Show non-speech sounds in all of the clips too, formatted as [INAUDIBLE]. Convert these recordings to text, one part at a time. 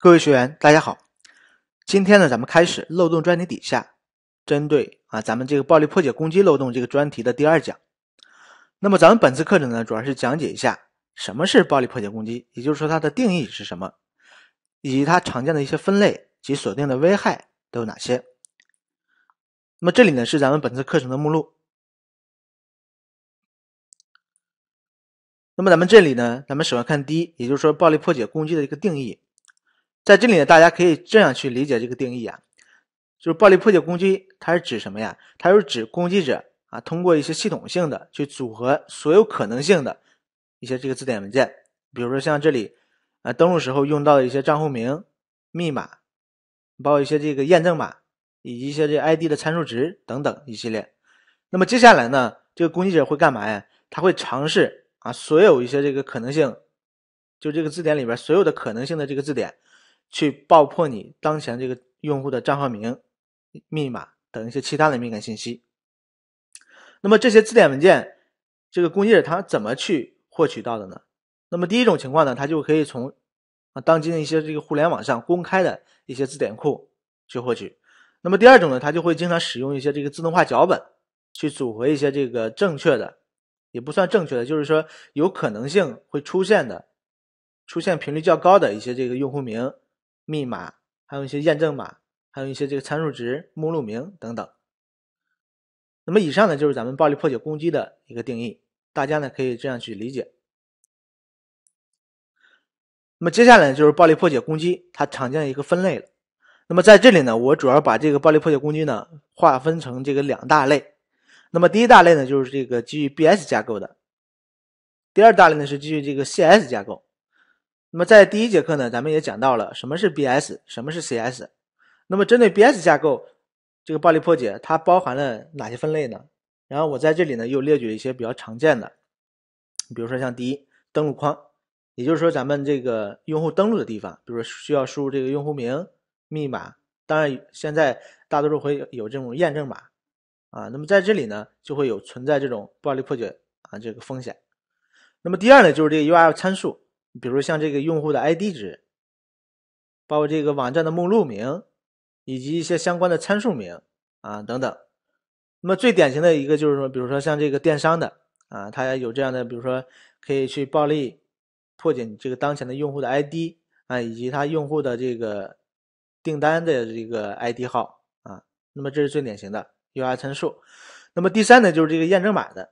各位学员，大家好。今天呢，咱们开始漏洞专题底下，针对啊，咱们这个暴力破解攻击漏洞这个专题的第二讲。那么，咱们本次课程呢，主要是讲解一下什么是暴力破解攻击，也就是说它的定义是什么，以及它常见的一些分类及锁定的危害都有哪些。那么，这里呢是咱们本次课程的目录。那么，咱们这里呢，咱们首先看第一，也就是说暴力破解攻击的一个定义。在这里呢，大家可以这样去理解这个定义啊，就是暴力破解攻击，它是指什么呀？它是指攻击者啊，通过一些系统性的去组合所有可能性的一些这个字典文件，比如说像这里，呃，登录时候用到的一些账户名、密码，包括一些这个验证码以及一些这 ID 的参数值等等一系列。那么接下来呢，这个攻击者会干嘛呀？他会尝试啊，所有一些这个可能性，就这个字典里边所有的可能性的这个字典。去爆破你当前这个用户的账号名、密码等一些其他的敏感信息。那么这些字典文件，这个攻击者他怎么去获取到的呢？那么第一种情况呢，他就可以从啊当今的一些这个互联网上公开的一些字典库去获取。那么第二种呢，他就会经常使用一些这个自动化脚本去组合一些这个正确的，也不算正确的，就是说有可能性会出现的，出现频率较高的一些这个用户名。密码，还有一些验证码，还有一些这个参数值、目录名等等。那么以上呢，就是咱们暴力破解攻击的一个定义，大家呢可以这样去理解。那么接下来就是暴力破解攻击它常见的一个分类了。那么在这里呢，我主要把这个暴力破解攻击呢划分成这个两大类。那么第一大类呢，就是这个基于 BS 架构的；第二大类呢，是基于这个 CS 架构。那么在第一节课呢，咱们也讲到了什么是 BS，什么是 CS。那么针对 BS 架构，这个暴力破解它包含了哪些分类呢？然后我在这里呢又列举了一些比较常见的，比如说像第一登录框，也就是说咱们这个用户登录的地方，比如说需要输入这个用户名、密码。当然现在大多数会有这种验证码啊。那么在这里呢就会有存在这种暴力破解啊这个风险。那么第二呢就是这个 URL 参数。比如像这个用户的 I D 值，包括这个网站的目录名，以及一些相关的参数名啊等等。那么最典型的一个就是说，比如说像这个电商的啊，它有这样的，比如说可以去暴力破解这个当前的用户的 I D 啊，以及他用户的这个订单的这个 I D 号啊。那么这是最典型的 U i 参数。那么第三呢，就是这个验证码的。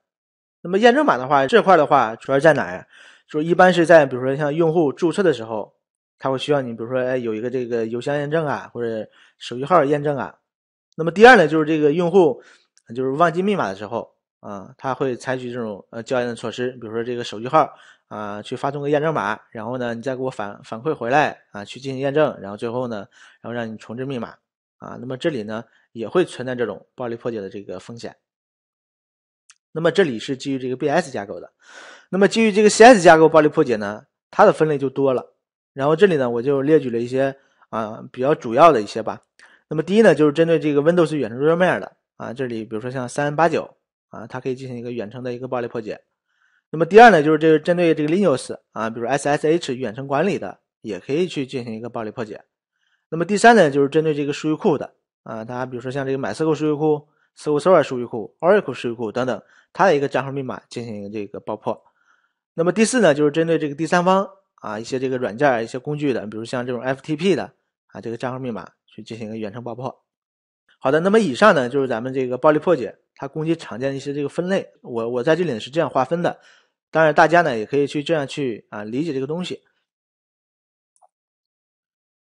那么验证码的话，这块的话主要在哪呀？就一般是在比如说像用户注册的时候，他会需要你比如说哎有一个这个邮箱验证啊或者手机号验证啊。那么第二呢就是这个用户就是忘记密码的时候啊，他会采取这种呃校验的措施，比如说这个手机号啊去发送个验证码，然后呢你再给我反反馈回来啊去进行验证，然后最后呢然后让你重置密码啊。那么这里呢也会存在这种暴力破解的这个风险。那么这里是基于这个 B/S 架构的，那么基于这个 C/S 架构暴力破解呢，它的分类就多了。然后这里呢，我就列举了一些啊比较主要的一些吧。那么第一呢，就是针对这个 Windows 远程桌面的啊，这里比如说像三八九啊，它可以进行一个远程的一个暴力破解。那么第二呢，就是这个针对这个 Linux 啊，比如 SSH 远程管理的，也可以去进行一个暴力破解。那么第三呢，就是针对这个数据库的啊，它比如说像这个 MySQL 数据库。s o l Server 数据库、Oracle 数据库等等，它的一个账号密码进行这个爆破。那么第四呢，就是针对这个第三方啊一些这个软件、一些工具的，比如像这种 FTP 的啊这个账号密码去进行一个远程爆破。好的，那么以上呢就是咱们这个暴力破解它攻击常见的一些这个分类。我我在这里呢是这样划分的，当然大家呢也可以去这样去啊理解这个东西。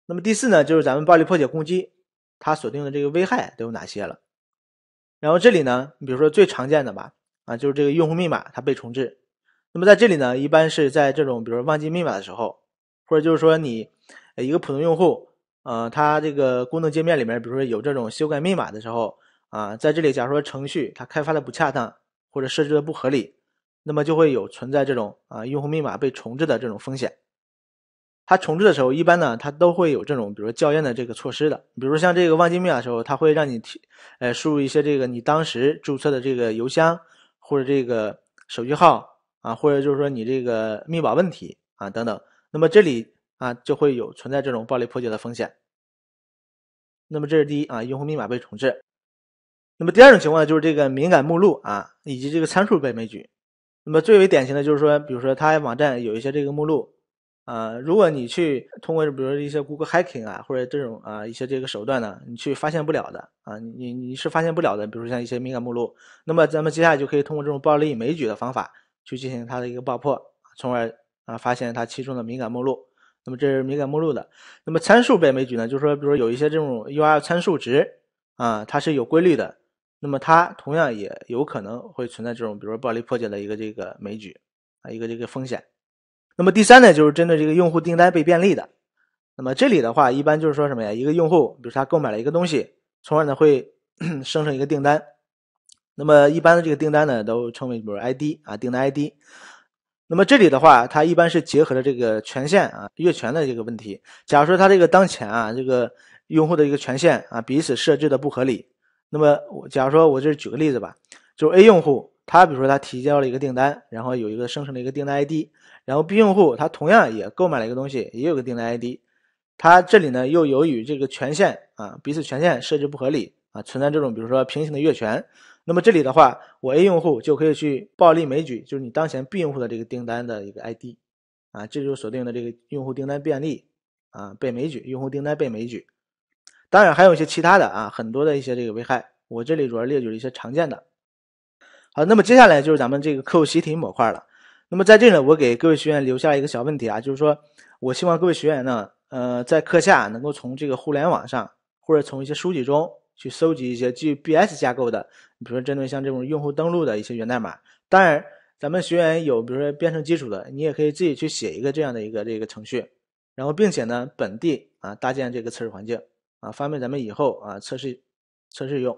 那么第四呢，就是咱们暴力破解攻击它锁定的这个危害都有哪些了？然后这里呢，你比如说最常见的吧，啊，就是这个用户密码它被重置。那么在这里呢，一般是在这种比如说忘记密码的时候，或者就是说你一个普通用户，呃，他这个功能界面里面，比如说有这种修改密码的时候，啊，在这里假如说程序它开发的不恰当，或者设置的不合理，那么就会有存在这种啊用户密码被重置的这种风险。它重置的时候，一般呢，它都会有这种比如说校验的这个措施的，比如像这个忘记密码的时候，它会让你提，呃，输入一些这个你当时注册的这个邮箱或者这个手机号啊，或者就是说你这个密保问题啊等等。那么这里啊就会有存在这种暴力破解的风险。那么这是第一啊，用户密码被重置。那么第二种情况就是这个敏感目录啊以及这个参数被枚举。那么最为典型的就是说，比如说它网站有一些这个目录。呃，如果你去通过比如说一些 Google hacking 啊，或者这种啊一些这个手段呢，你去发现不了的啊，你你是发现不了的。比如像一些敏感目录，那么咱们接下来就可以通过这种暴力枚举的方法去进行它的一个爆破，从而啊发现它其中的敏感目录。那么这是敏感目录的。那么参数被枚举呢，就是说，比如有一些这种 URL 参数值啊，它是有规律的，那么它同样也有可能会存在这种比如说暴力破解的一个这个枚举啊，一个这个风险。那么第三呢，就是针对这个用户订单被便利的。那么这里的话，一般就是说什么呀？一个用户，比如他购买了一个东西，从而呢会 [CLEARS THROAT] 生成一个订单。那么一般的这个订单呢，都称为比如 ID 啊，订单 ID。那么这里的话，它一般是结合了这个权限啊，越权的这个问题。假如说他这个当前啊，这个用户的一个权限啊，彼此设置的不合理。那么假如说，我这举个例子吧，就是 A 用户。他比如说他提交了一个订单，然后有一个生成了一个订单 ID，然后 B 用户他同样也购买了一个东西，也有个订单 ID，他这里呢又由于这个权限啊，彼此权限设置不合理啊，存在这种比如说平行的越权，那么这里的话，我 A 用户就可以去暴力枚举，就是你当前 B 用户的这个订单的一个 ID，啊，这就锁定的这个用户订单便利啊，被枚举，用户订单被枚举，当然还有一些其他的啊，很多的一些这个危害，我这里主要列举了一些常见的。好，那么接下来就是咱们这个客户习题模块了。那么在这里，我给各位学员留下了一个小问题啊，就是说，我希望各位学员呢，呃，在课下能够从这个互联网上或者从一些书籍中去搜集一些基于 B/S 架构的，比如说针对像这种用户登录的一些源代码。当然，咱们学员有比如说编程基础的，你也可以自己去写一个这样的一个这个程序，然后并且呢，本地啊搭建这个测试环境啊，方便咱们以后啊测试测试用。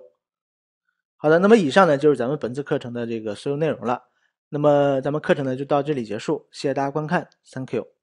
好的，那么以上呢就是咱们本次课程的这个所有内容了。那么咱们课程呢就到这里结束，谢谢大家观看，Thank you。